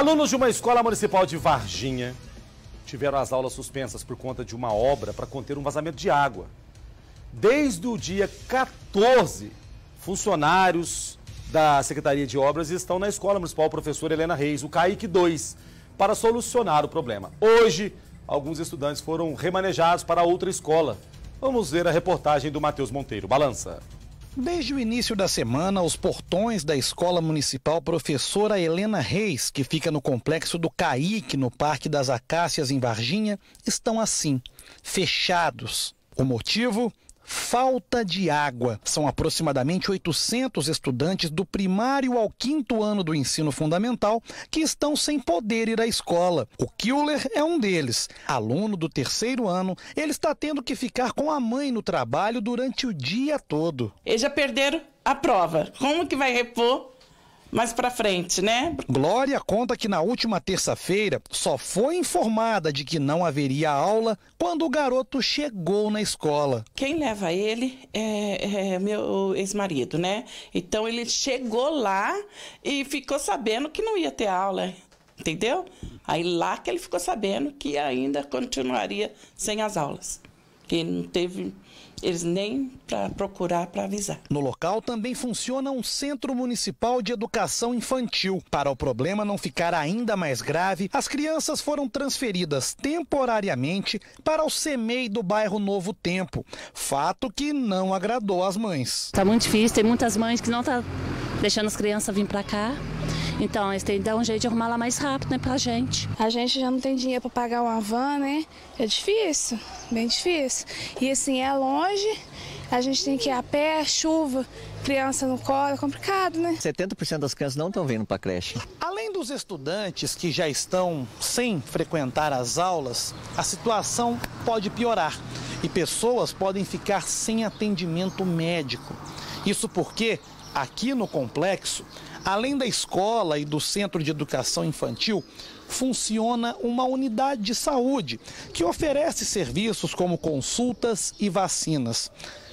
Alunos de uma escola municipal de Varginha tiveram as aulas suspensas por conta de uma obra para conter um vazamento de água. Desde o dia 14, funcionários da Secretaria de Obras estão na escola municipal professora Helena Reis, o CAIC 2, para solucionar o problema. Hoje, alguns estudantes foram remanejados para outra escola. Vamos ver a reportagem do Matheus Monteiro. Balança. Desde o início da semana, os portões da Escola Municipal Professora Helena Reis, que fica no complexo do Caique, no Parque das Acácias, em Varginha, estão assim, fechados. O motivo? falta de água. São aproximadamente 800 estudantes do primário ao quinto ano do ensino fundamental que estão sem poder ir à escola. O Killer é um deles. Aluno do terceiro ano, ele está tendo que ficar com a mãe no trabalho durante o dia todo. Eles já perderam a prova. Como que vai repor mais para frente, né? Glória conta que na última terça-feira só foi informada de que não haveria aula quando o garoto chegou na escola. Quem leva ele é, é meu ex-marido, né? Então ele chegou lá e ficou sabendo que não ia ter aula, entendeu? Aí lá que ele ficou sabendo que ainda continuaria sem as aulas porque não teve eles nem para procurar para avisar. No local também funciona um centro municipal de educação infantil. Para o problema não ficar ainda mais grave, as crianças foram transferidas temporariamente para o CEMEI do bairro Novo Tempo, fato que não agradou às mães. Está muito difícil, tem muitas mães que não estão tá deixando as crianças vir para cá. Então, eles têm que dar um jeito de arrumar lá mais rápido, né, pra gente. A gente já não tem dinheiro para pagar uma van, né? É difícil, bem difícil. E assim, é longe, a gente tem que ir a pé, chuva, criança no colo, é complicado, né? 70% das crianças não estão vindo para a creche. Além dos estudantes que já estão sem frequentar as aulas, a situação pode piorar e pessoas podem ficar sem atendimento médico. Isso porque aqui no complexo Além da escola e do centro de educação infantil, funciona uma unidade de saúde que oferece serviços como consultas e vacinas.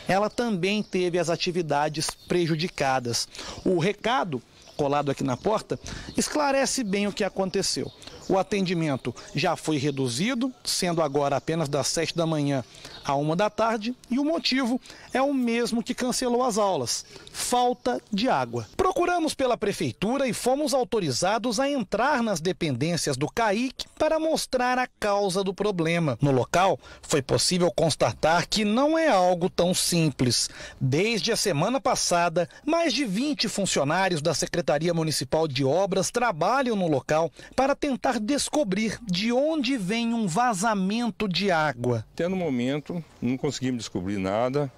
Ela também teve as atividades prejudicadas. O recado colado aqui na porta esclarece bem o que aconteceu. O atendimento já foi reduzido, sendo agora apenas das 7 da manhã à 1 da tarde, e o motivo é o mesmo que cancelou as aulas: falta de água. Procuramos pela prefeitura e fomos autorizados a entrar nas dependências do CAIC para mostrar a causa do problema. No local, foi possível constatar que não é algo tão simples. Desde a semana passada, mais de 20 funcionários da Secretaria Municipal de Obras trabalham no local para tentar descobrir de onde vem um vazamento de água. Até no momento, não conseguimos descobrir nada.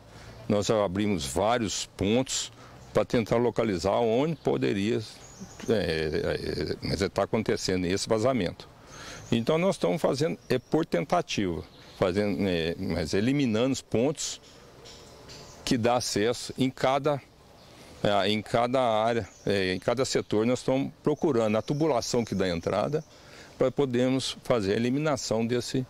Nós já abrimos vários pontos para tentar localizar onde poderia é, é, estar é, tá acontecendo esse vazamento. Então nós estamos fazendo, é por tentativa, fazendo, é, mas eliminando os pontos que dá acesso em cada, é, em cada área, é, em cada setor nós estamos procurando a tubulação que dá entrada para podermos fazer a eliminação desse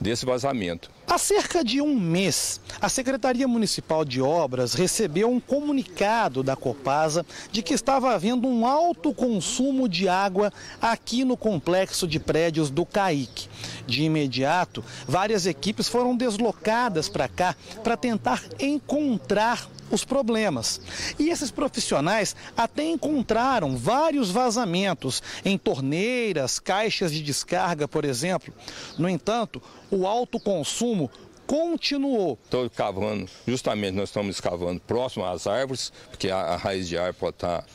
desse vazamento. Há cerca de um mês, a Secretaria Municipal de Obras recebeu um comunicado da Copasa de que estava havendo um alto consumo de água aqui no complexo de prédios do CAIC. De imediato, várias equipes foram deslocadas para cá para tentar encontrar os problemas. E esses profissionais até encontraram vários vazamentos em torneiras, caixas de descarga, por exemplo. No entanto, o alto consumo continuou. Estou cavando, justamente nós estamos cavando próximo às árvores, porque a, a raiz de árvore pode estar. Tá,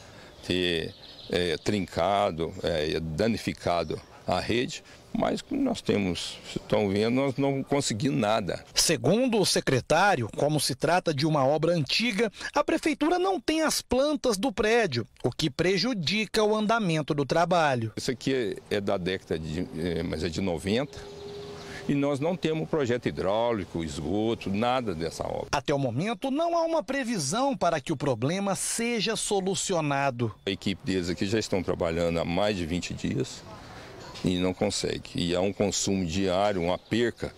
ter é, trincado, é, é, danificado a rede, mas como nós temos, estão vendo, nós não conseguimos nada. Segundo o secretário, como se trata de uma obra antiga, a prefeitura não tem as plantas do prédio, o que prejudica o andamento do trabalho. Isso aqui é, é da década de, é, mas é de 90, e nós não temos projeto hidráulico, esgoto, nada dessa obra. Até o momento, não há uma previsão para que o problema seja solucionado. A equipe deles aqui já estão trabalhando há mais de 20 dias e não consegue. E há um consumo diário, uma perca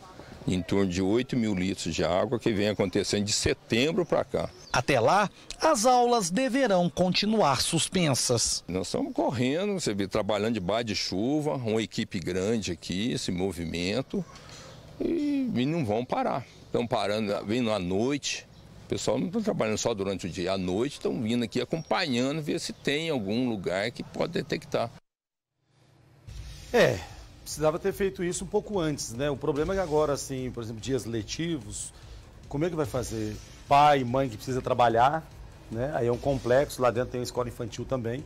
em torno de 8 mil litros de água que vem acontecendo de setembro para cá. Até lá, as aulas deverão continuar suspensas. Nós estamos correndo, você vê, trabalhando debaixo de chuva, uma equipe grande aqui, esse movimento, e, e não vão parar. Estão parando, vindo à noite, o pessoal não está trabalhando só durante o dia, à noite estão vindo aqui acompanhando, ver se tem algum lugar que pode detectar. É, precisava ter feito isso um pouco antes, né? O problema é que agora, assim, por exemplo, dias letivos, como é que vai fazer? Pai, mãe que precisa trabalhar, né? Aí é um complexo, lá dentro tem uma escola infantil também.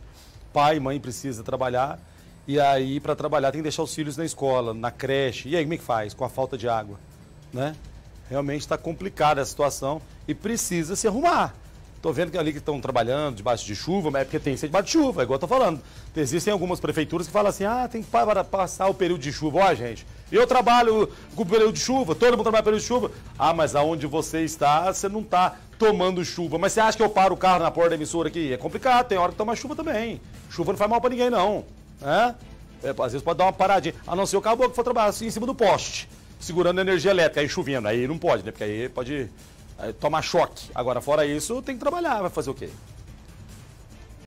Pai, mãe precisa trabalhar. E aí, para trabalhar, tem que deixar os filhos na escola, na creche. E aí, como é que faz? Com a falta de água, né? Realmente está complicada a situação e precisa se arrumar. Tô vendo que ali que estão trabalhando debaixo de chuva, mas é porque tem que ser debaixo de chuva, é igual eu tô falando. Existem algumas prefeituras que falam assim: ah, tem que passar o período de chuva. Ó, gente, eu trabalho com o período de chuva, todo mundo trabalha com o período de chuva. Ah, mas aonde você está, você não está tomando chuva. Mas você acha que eu paro o carro na porta da emissora aqui? É complicado, tem hora que toma chuva também. Chuva não faz mal para ninguém, não. É? é? às vezes pode dar uma paradinha. A não ser o caboclo que for trabalhar assim, em cima do poste, segurando a energia elétrica, aí chovendo. Aí não pode, né? Porque aí pode é, tomar choque. Agora, fora isso, tem que trabalhar, vai fazer o quê?